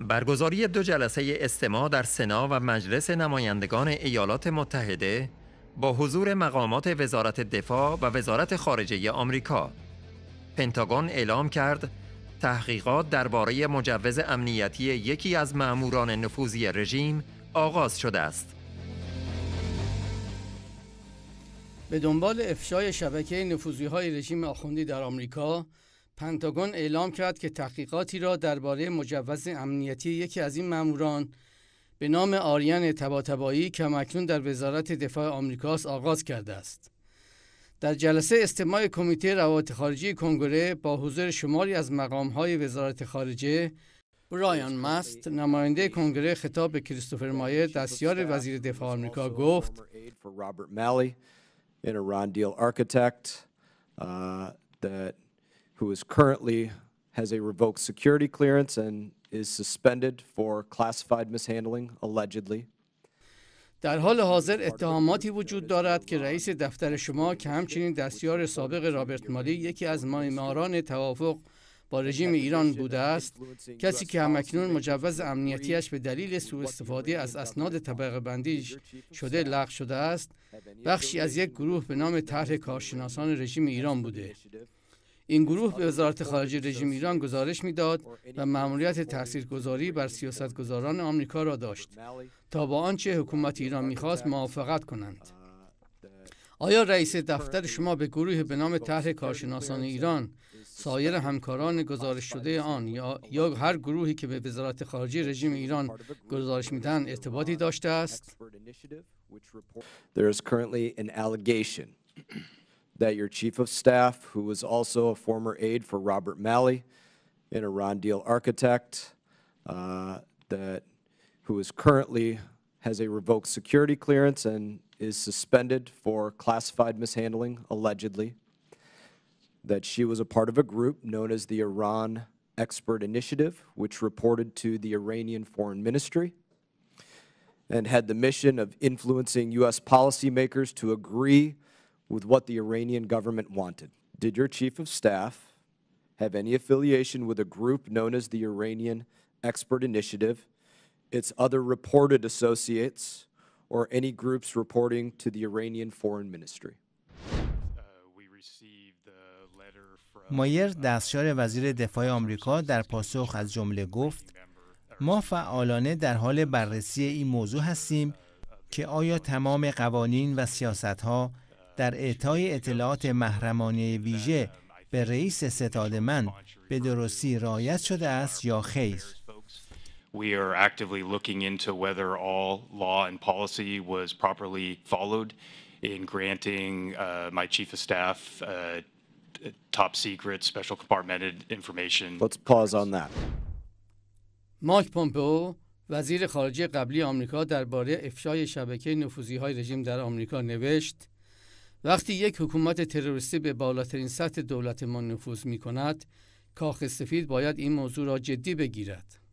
برگزاری دو جلسه استماع در سنا و مجلس نمایندگان ایالات متحده با حضور مقامات وزارت دفاع و وزارت خارجه آمریکا پنتاگون اعلام کرد تحقیقات درباره مجوز امنیتی یکی از مأموران نفوذی رژیم آغاز شده است. به دنبال افشای شبکه نفوزی های رژیم آخوندی در آمریکا پنتاگون اعلام کرد که تحقیقاتی را درباره مجوز امنیتی یکی از این ماموران به نام آریان تباتبایی که مکنون در وزارت دفاع آمریکاست آغاز کرده است. در جلسه استماع کمیته روابط خارجی کنگره با حضور شماری از های وزارت خارجه برایان ماست، نماینده کنگره خطاب به کریستوفر مایر دستیار وزیر دفاع آمریکا گفت who is currently has a revoked security clearance and is suspended for classified mishandling allegedly. در حال حاضر اتهاماتی وجود دارد که رئیس دفتر شما که همچنین دستیار سابق رابرت مالی یکی از معماران توافق با رژیم ایران بوده است کسی که همکنون مجوز امنیتیش به دلیل سوء استفاده از اسناد طبق بندیش شده لغو شده است بخشی از یک گروه به نام طرح کارشناسان رژیم ایران بوده این گروه به وزارت خارجه رژیم ایران گزارش میداد و مأموریت تاثیرگذاری بر سیاستگزاران آمریکا را داشت تا با آنچه حکومت ایران میخواست موافقت کنند آیا رئیس دفتر شما به گروه به نام طرح کارشناسان ایران سایر همکاران گزارش شده آن یا, یا هر گروهی که به وزارت خارجه رژیم ایران گزارش میدن ارتباطی داشته است؟ There is that your chief of staff, who was also a former aide for Robert Malley an Iran Deal architect, uh, that, who is currently, has a revoked security clearance and is suspended for classified mishandling, allegedly, that she was a part of a group known as the Iran Expert Initiative, which reported to the Iranian Foreign Ministry and had the mission of influencing U.S. policymakers to agree with what the Iranian government wanted. Did your chief of staff have any affiliation with a group known as the Iranian Expert Initiative, its other reported associates, or any groups reporting to the Iranian Foreign Ministry? مایر دستیار وزیر دفاع آمریکا در پاسخ از جمله گفت ما فعالانه در حال بررسی این موضوع هستیم که آیا تمام قوانین و سیاستها در اعطای اطلاعات محرمانه ویژه به رئیس ستاد من به درستی رایت شده است یا خیر We are actively looking into whether all law and policy was properly followed in granting uh, my chief of staff uh, top secret special compartmented information. Let's pause on that. مایک پومپئو وزیر خارجه قبلی آمریکا درباره افشای شبکه نفوذی های رژیم در آمریکا نوشت وقتی یک حکومت تروریستی به بالاترین سطح دولت ما نفوذ می کند کاخ سفید باید این موضوع را جدی بگیرد